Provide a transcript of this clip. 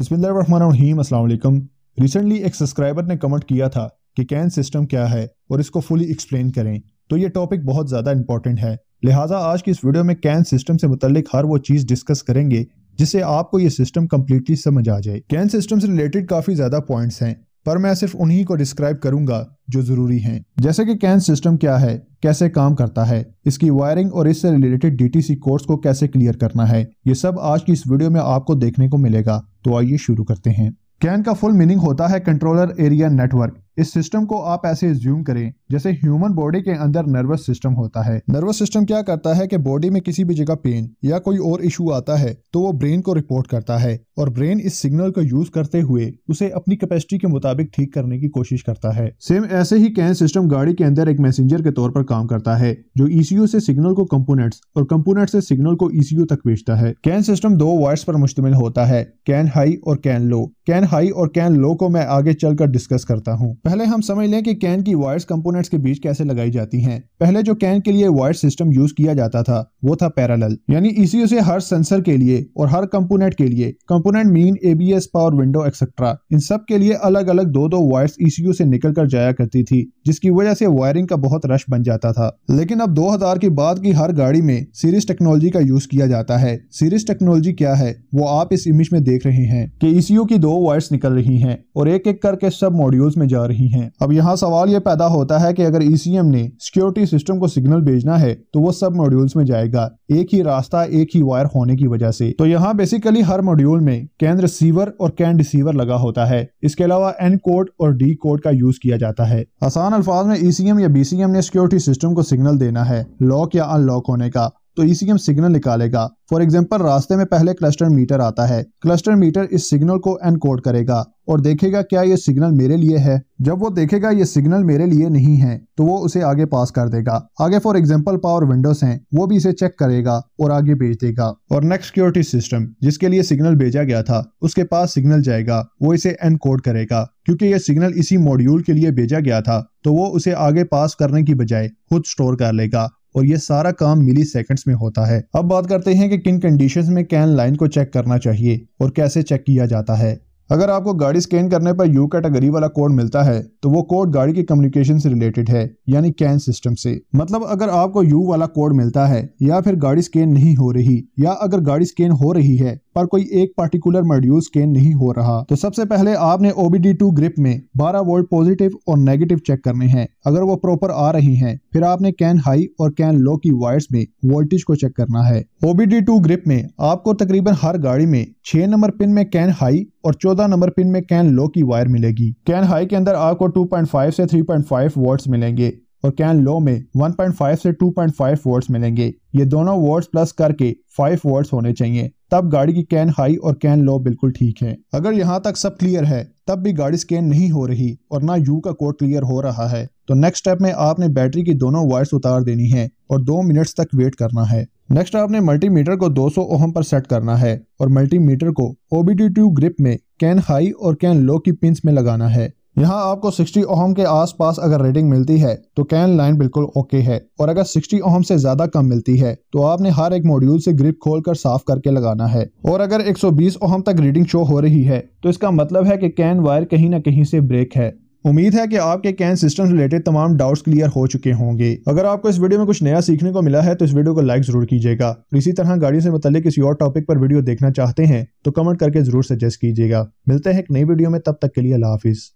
बसमीम रिसेंटली एक सब्सक्राइबर ने कमेंट किया था कि कैन सिस्टम क्या है और इसको फुली एक्सप्लेन करें तो ये टॉपिक बहुत ज़्यादा इंपॉर्टेंट है लिहाजा आज की इस वीडियो में कैन सिस्टम से मुतलिक हर वो चीज़ डिस्कस करेंगे जिससे आपको ये सिस्टम कम्प्लीटली समझ आ जाए कैन सिस्टम से रिलेटेड काफ़ी ज़्यादा पॉइंट्स हैं पर मैं सिर्फ उन्हीं को डिस्क्राइब करूंगा जो ज़रूरी हैं जैसे कि कैन सिस्टम क्या है कैसे काम करता है इसकी वायरिंग और इससे रिलेटेड डीटीसी कोर्स को कैसे क्लियर करना है ये सब आज की इस वीडियो में आपको देखने को मिलेगा तो आइए शुरू करते हैं कैन का फुल मीनिंग होता है कंट्रोलर एरिया नेटवर्क इस सिस्टम को आप ऐसे ज्यूम करें जैसे ह्यूमन बॉडी के अंदर नर्वस सिस्टम होता है नर्वस सिस्टम क्या करता है कि बॉडी में किसी भी जगह पेन या कोई और इशू आता है तो वो ब्रेन को रिपोर्ट करता है और ब्रेन इस सिग्नल का यूज करते हुए उसे अपनी कैपेसिटी के मुताबिक ठीक करने की कोशिश करता है सेम ऐसे ही कैन सिस्टम गाड़ी के अंदर एक मैसेंजर के तौर पर काम करता है जो ईसीयू e से सिग्नल को कंपोनेंट्स और कंपोनेंट से सिग्नल को ईसीयू e तक भेजता है कैन सिस्टम दो वायर्स पर मुश्तमिल होता है कैन हाई और कैन लो कैन हाई और कैन लो को मैं आगे चलकर डिस्कस करता हूँ पहले हम समझ लें कि कैन की वायर्स कंपोनेंट्स के बीच कैसे लगाई जाती हैं पहले जो कैन के लिए वायर सिस्टम यूज किया जाता था वो था पैरल यानी ईसीयू e से हर सेंसर के लिए और हर कंपोनेंट के लिए component mean ABS power window etcetera इन सब के लिए अलग अलग दो दो वायर्स ईसीयू e से निकल कर जाया करती थी जिसकी वजह से वायरिंग का बहुत रश बन जाता था लेकिन अब 2000 के बाद की हर गाड़ी में सीरीज टेक्नोलॉजी का यूज किया जाता है सीरीज टेक्नोलॉजी क्या है वो आप इस इमेज में देख रहे हैं की ईसीयू e की दो वायर्स निकल रही है और एक एक करके सब मॉड्यूल्स में जा रही है अब यहाँ सवाल ये पैदा होता है की अगर ईसीएम e ने सिक्योरिटी सिस्टम को सिग्नल भेजना है तो वो सब मॉड्यूल्स में जाएगा एक ही रास्ता एक ही वायर होने की वजह से तो यहाँ बेसिकली हर मॉड्यूल में में कैन रिसीवर और कैन रिसीवर लगा होता है इसके अलावा एन कोड और डी कोड का यूज किया जाता है आसान अल्फाज में ईसीएम e या बीसीएम ने सिक्योरिटी सिस्टम को सिग्नल देना है लॉक या अनलॉक होने का तो हम सिग्नल निकालेगा फॉर एग्जाम्पल रास्ते में पहले क्लस्टर मीटर आता है क्लस्टर मीटर इस सिग्नल को एनकोड करेगा और देखेगा क्या ये सिग्नल मेरे लिए है जब वो देखेगा ये सिग्नल मेरे लिए नहीं है तो वो उसे आगे पास कर देगा आगे फॉर एग्जाम्पल पावर विंडोज हैं वो भी इसे चेक करेगा और आगे भेज देगा और नेक्स्ट सिक्योरिटी सिस्टम जिसके लिए सिग्नल भेजा गया था उसके पास सिग्नल जाएगा वो इसे एनकोड करेगा क्योंकि ये सिग्नल इसी मॉड्यूल के लिए भेजा गया था तो वो उसे आगे पास करने की बजाय खुद स्टोर कर लेगा और ये सारा काम मिली में होता है अब बात करते हैं कि किन कंडीशन में कैन लाइन को चेक करना चाहिए और कैसे चेक किया जाता है अगर आपको गाड़ी स्कैन करने पर यू कैटेगरी वाला कोड मिलता है तो वो कोड गाड़ी के कम्युनिकेशन से रिलेटेड है यानी कैन सिस्टम से मतलब अगर आपको यू वाला कोड मिलता है या फिर गाड़ी स्कैन नहीं हो रही या अगर गाड़ी स्कैन हो रही है पर कोई एक पार्टिकुलर मॉड्यूल स्कैन नहीं हो रहा तो सबसे पहले आपने ओबीडी टू ग्रिप में बारह वोल्ट पॉजिटिव और नेगेटिव चेक करने हैं अगर वो प्रॉपर आ रही है फिर आपने कैन हाई और कैन लो की वायर्स में वोल्टेज को चेक करना है ओबीडी टू ग्रिप में आपको तकरीबन हर गाड़ी में छह नंबर पिन में कैन हाई और चौदह नंबर पिन में कैन लो की वायर मिलेगी कैन हाई के अंदर आपको 2.5 से 3.5 वोल्ट्स मिलेंगे और कैन लो में 1.5 से 2.5 वोल्ट्स मिलेंगे ये दोनों वोल्ट्स प्लस करके 5 वोल्ट्स होने चाहिए तब गाड़ी की कैन हाई और कैन लो बिल्कुल ठीक है अगर यहाँ तक सब क्लियर है तब भी गाड़ी स्कैन नहीं हो रही और ना यू का कोड क्लियर हो रहा है तो नेक्स्ट स्टेप में आपने बैटरी की दोनों वायर्स उतार देनी है और दो मिनट्स तक वेट करना है नेक्स्ट आपने मल्टीमीटर को 200 ओहम पर सेट करना है और मल्टीमीटर को ओबीडी ग्रिप में कैन हाई और कैन लो की पिंस में लगाना है यहाँ आपको 60 ओहम के आसपास अगर रेटिंग मिलती है तो कैन लाइन बिल्कुल ओके है और अगर 60 ओहम से ज्यादा कम मिलती है तो आपने हर एक मॉड्यूल से ग्रिप खोलकर साफ करके लगाना है और अगर 120 ओहम तक रीडिंग शो हो रही है तो इसका मतलब है कि कैन वायर कहीं ना कहीं से ब्रेक है उम्मीद है कि आपके कैन सिस्टम रिलेटेड तमाम डाउट्स क्लियर हो चुके होंगे अगर आपको इस वीडियो में कुछ नया सीखने को मिला है तो इस वीडियो को लाइक जरूर कीजिएगा और इसी तरह गाड़ियों से मतलब किसी और टॉपिक पर वीडियो देखना चाहते हैं तो कमेंट करके जरूर सजेस्ट कीजिएगा मिलते हैं एक नई वीडियो में तब तक के लिए अला हाफिज़